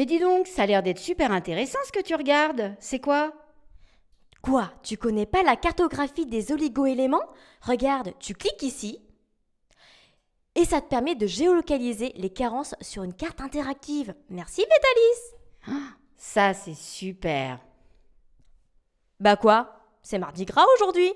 Mais dis donc, ça a l'air d'être super intéressant ce que tu regardes. C'est quoi Quoi Tu connais pas la cartographie des oligoéléments Regarde, tu cliques ici et ça te permet de géolocaliser les carences sur une carte interactive. Merci Vétalis ah, Ça c'est super Bah quoi C'est mardi gras aujourd'hui